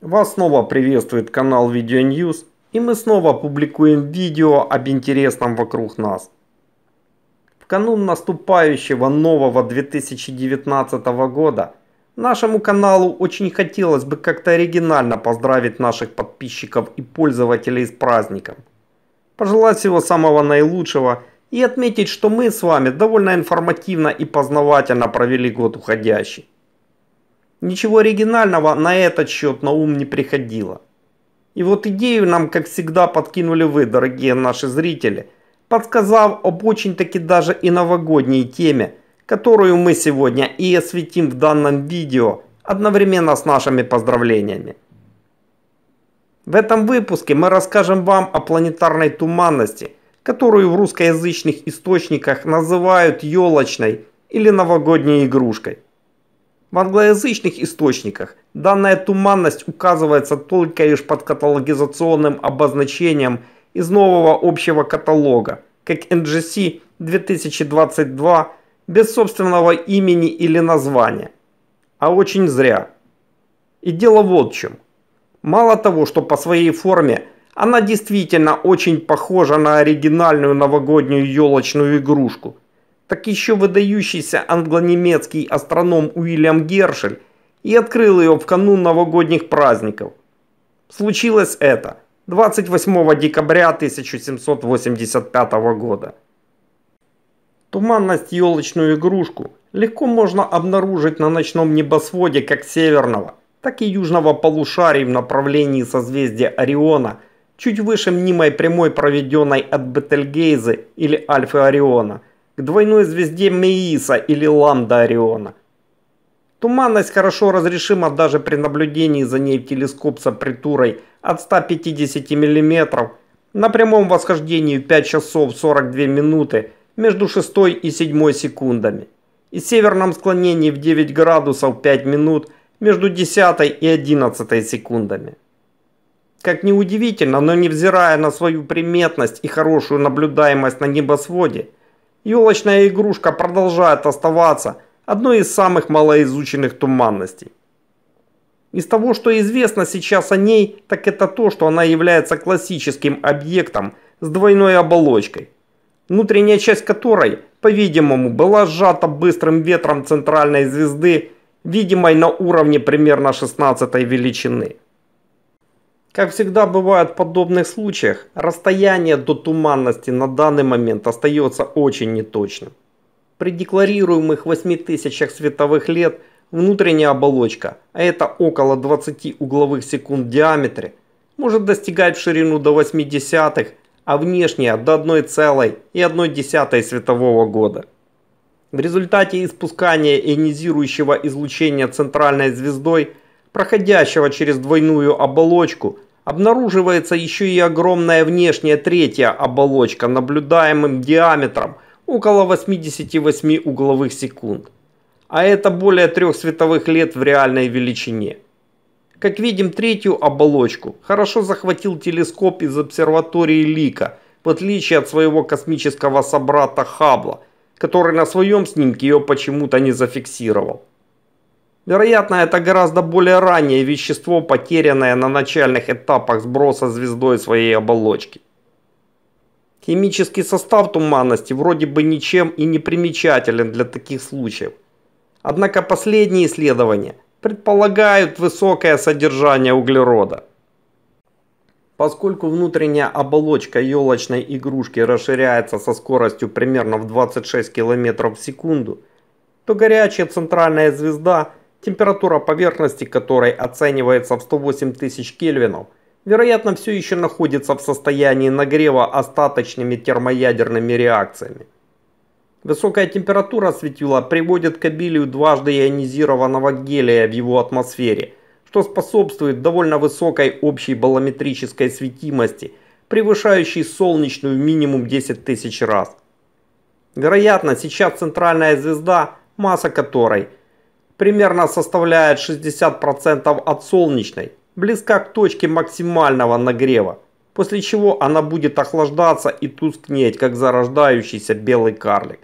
Вас снова приветствует канал Видео News и мы снова публикуем видео об интересном вокруг нас. В канун наступающего нового 2019 года нашему каналу очень хотелось бы как-то оригинально поздравить наших подписчиков и пользователей с праздником. Пожелать всего самого наилучшего и отметить, что мы с вами довольно информативно и познавательно провели год уходящий. Ничего оригинального на этот счет на ум не приходило. И вот идею нам, как всегда, подкинули вы, дорогие наши зрители, подсказав об очень-таки даже и новогодней теме, которую мы сегодня и осветим в данном видео, одновременно с нашими поздравлениями. В этом выпуске мы расскажем вам о планетарной туманности, которую в русскоязычных источниках называют елочной или новогодней игрушкой. В англоязычных источниках данная туманность указывается только лишь под каталогизационным обозначением из нового общего каталога, как NGC 2022 без собственного имени или названия. А очень зря. И дело вот в чем. Мало того, что по своей форме она действительно очень похожа на оригинальную новогоднюю елочную игрушку – так еще выдающийся англо-немецкий астроном Уильям Гершель и открыл ее в канун новогодних праздников. Случилось это 28 декабря 1785 года. Туманность елочную игрушку легко можно обнаружить на ночном небосводе как северного, так и южного полушарий в направлении созвездия Ориона, чуть выше мнимой прямой, проведенной от Бетельгейзы или Альфы Ориона – к двойной звезде Меиса или Ланда Ориона. Туманность хорошо разрешима даже при наблюдении за ней в телескоп с апритурой от 150 мм на прямом восхождении в 5 часов 42 минуты между 6 и 7 секундами и северном склонении в 9 градусов 5 минут между 10 и 11 секундами. Как ни удивительно, но невзирая на свою приметность и хорошую наблюдаемость на небосводе – елочная игрушка продолжает оставаться одной из самых малоизученных туманностей. Из того, что известно сейчас о ней, так это то, что она является классическим объектом с двойной оболочкой, внутренняя часть которой, по-видимому, была сжата быстрым ветром центральной звезды, видимой на уровне примерно 16 величины. Как всегда бывает в подобных случаях, расстояние до туманности на данный момент остается очень неточным. При декларируемых 8000 световых лет внутренняя оболочка, а это около 20 угловых секунд в диаметре, может достигать в ширину до 0,8, а внешняя до 1,1 светового года. В результате испускания ионизирующего излучения центральной звездой, проходящего через двойную оболочку, Обнаруживается еще и огромная внешняя третья оболочка наблюдаемым диаметром около 88 угловых секунд. А это более трех световых лет в реальной величине. Как видим, третью оболочку хорошо захватил телескоп из обсерватории Лика, в отличие от своего космического собрата Хаббла, который на своем снимке ее почему-то не зафиксировал. Вероятно, это гораздо более раннее вещество, потерянное на начальных этапах сброса звездой своей оболочки. Химический состав туманности вроде бы ничем и не примечателен для таких случаев. Однако последние исследования предполагают высокое содержание углерода. Поскольку внутренняя оболочка елочной игрушки расширяется со скоростью примерно в 26 км в секунду, то горячая центральная звезда – Температура поверхности которой оценивается в 108 тысяч кельвинов, вероятно, все еще находится в состоянии нагрева остаточными термоядерными реакциями. Высокая температура светила приводит к обилию дважды ионизированного гелия в его атмосфере, что способствует довольно высокой общей балометрической светимости, превышающей солнечную минимум 10 тысяч раз. Вероятно, сейчас центральная звезда, масса которой – примерно составляет 60% от солнечной, близка к точке максимального нагрева, после чего она будет охлаждаться и тускнеть, как зарождающийся белый карлик.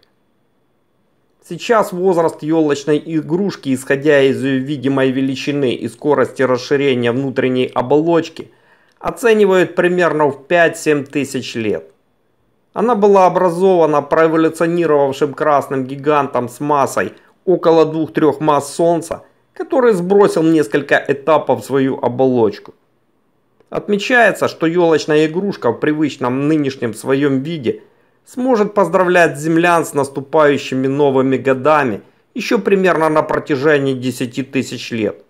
Сейчас возраст елочной игрушки, исходя из ее видимой величины и скорости расширения внутренней оболочки, оценивают примерно в 5-7 тысяч лет. Она была образована проэволюционировавшим красным гигантом с массой – около 2-3 масс Солнца, который сбросил несколько этапов в свою оболочку. Отмечается, что елочная игрушка в привычном нынешнем своем виде сможет поздравлять землян с наступающими новыми годами еще примерно на протяжении 10 тысяч лет,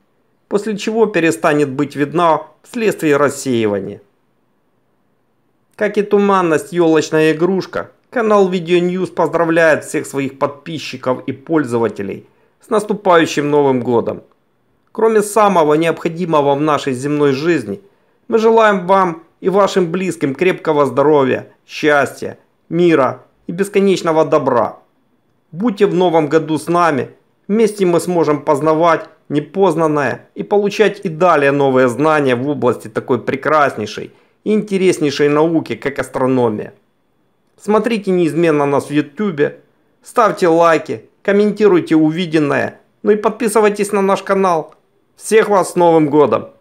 после чего перестанет быть видна вследствие рассеивания. Как и туманность елочная игрушка, Канал Видео Ньюс поздравляет всех своих подписчиков и пользователей с наступающим Новым Годом. Кроме самого необходимого в нашей земной жизни, мы желаем вам и вашим близким крепкого здоровья, счастья, мира и бесконечного добра. Будьте в Новом Году с нами, вместе мы сможем познавать непознанное и получать и далее новые знания в области такой прекраснейшей и интереснейшей науки, как астрономия. Смотрите неизменно нас в ютюбе. Ставьте лайки, комментируйте увиденное. Ну и подписывайтесь на наш канал. Всех вас с Новым Годом!